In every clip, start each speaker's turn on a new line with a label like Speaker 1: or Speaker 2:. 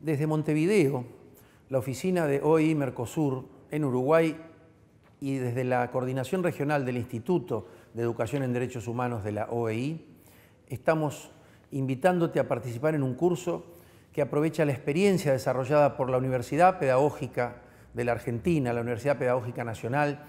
Speaker 1: Desde Montevideo, la oficina de OEI Mercosur en Uruguay y desde la coordinación regional del Instituto de Educación en Derechos Humanos de la OEI, estamos invitándote a participar en un curso que aprovecha la experiencia desarrollada por la Universidad Pedagógica de la Argentina, la Universidad Pedagógica Nacional,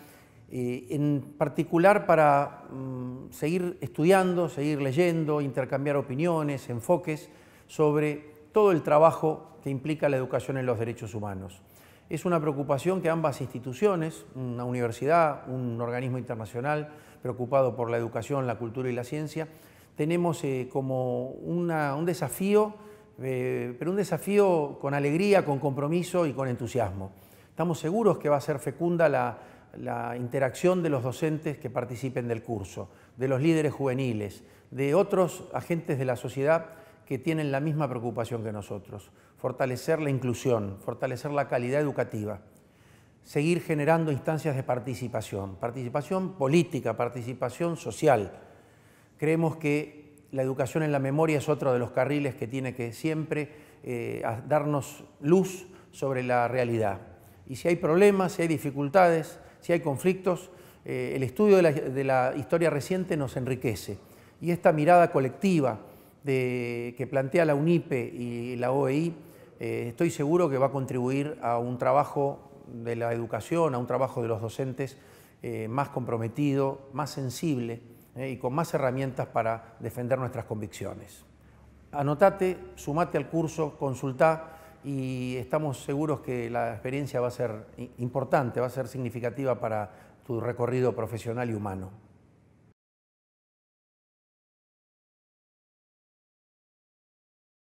Speaker 1: eh, en particular para mm, seguir estudiando, seguir leyendo, intercambiar opiniones, enfoques sobre todo el trabajo que implica la educación en los derechos humanos. Es una preocupación que ambas instituciones, una universidad, un organismo internacional preocupado por la educación, la cultura y la ciencia, tenemos eh, como un desafío, eh, pero un desafío con alegría, con compromiso y con entusiasmo. Estamos seguros que va a ser fecunda la interacción de los docentes que participen del curso, de los líderes juveniles, de otros agentes de la sociedad que tienen la misma preocupación que nosotros, fortalecer la inclusión, fortalecer la calidad educativa, seguir generando instancias de participación, participación política, participación social. Creemos que la educación en la memoria es otro de los carriles que tiene que siempre eh, darnos luz sobre la realidad. Y si hay problemas, si hay dificultades, si hay conflictos, eh, el estudio de la historia reciente nos enriquece. Y esta mirada colectiva, que plantea la UNIPE y la OEI, eh, estoy seguro que va a contribuir a un trabajo de la educación, a un trabajo de los docentes eh, más comprometido, más sensible eh, y con más herramientas para defender nuestras convicciones. Anotate, sumate al curso, consultá y estamos seguros que la experiencia va a ser importante, va a ser significativa para tu recorrido profesional y humano.